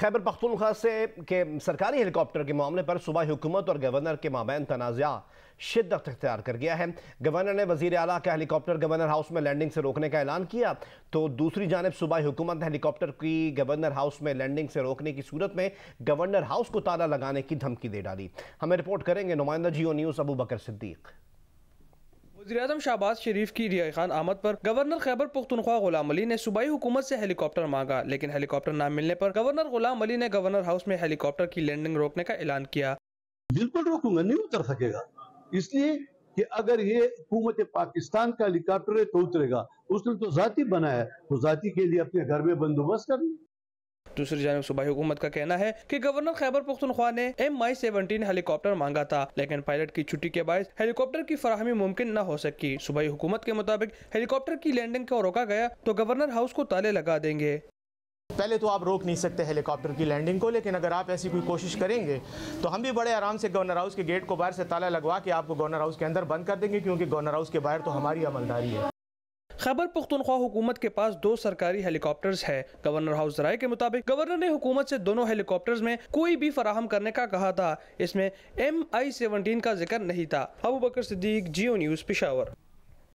खैबर पख्तूनख्वा से के सरकारी हेलीकॉप्टर के मामले पर सुबह हुकूमत और गवर्नर के माबैन तनाज़ा शिदत अख्तियार कर गया है गवर्नर ने वजी अला का हेलीकॉप्टर गवर्नर हाउस में लैंडिंग से रोकने का ऐलान किया तो दूसरी जानब सूबाई हुकूमत ने हेलीकॉप्टर की गवर्नर हाउस में लैंडिंग से रोकने की सूरत में गवर्नर हाउस को ताला लगाने की धमकी दे डाली हमें रिपोर्ट करेंगे नुमाइंदा जियो न्यूज़ अबू बकर सिद्दीक़ वजीम अजम शरीफ की रिया खान आमद पर गवर्नर खैबर पुख्तनख्वा गुलाम अली ने सूबाई हुकूमत से हेलीकॉप्टर मांगा लेकिन हेलीकॉप्टर न मिलने पर गवर्नर गुलाम अली ने गवर्नर हाउस में हेलीकॉप्टर की लैंडिंग रोकने का ऐलान किया बिल्कुल रोकूंगा नहीं उतर सकेगा इसलिए कि अगर ये हुकूमत पाकिस्तान का हेलीकॉप्टर है तो उतरेगा उसने तो जाति बनाया तो जाति के लिए अपने घर में बंदोबस्त कर लिया दूसरी जानब सूबाई हुकूमत का कहना है कि गवर्नर खैबर पुख्तनख्वा ने एम आई सेवनटीन हेलीकॉप्टर मांगा था लेकिन पायलट की छुट्टी के बायस हेलीकॉप्टर की फराहमी मुमकिन न हो सकी सूबाई हुकूमत के मुताबिक हेलीकॉप्टर की लैंडिंग को रोका गया तो गवर्नर हाउस को ताले लगा देंगे पहले तो आप रोक नहीं सकते हेलीकॉप्टर की लैंडिंग को लेकिन अगर आप ऐसी कोई कोशिश करेंगे तो हम भी बड़े आराम से गवर्नर हाउस के गेट को बाहर से ताला लगवा के आपको गवर्नर हाउस के अंदर बंद कर देंगे क्योंकि गवर्नर हाउस के बाहर तो हमारी अमलदारी है खैबर पुख्तनख्वा हुकूमत के पास दो सरकारी हेलीकॉप्टर्स है गवर्नर हाउस राय के मुताबिक गवर्नर ने हुकूमत से दोनों हेलीकॉप्टर्स में कोई भी फराहम करने का कहा था इसमें एम आई सेवनटीन का जिक्र नहीं था अबू बकर सिद्दीक जियो न्यूज़ पिशावर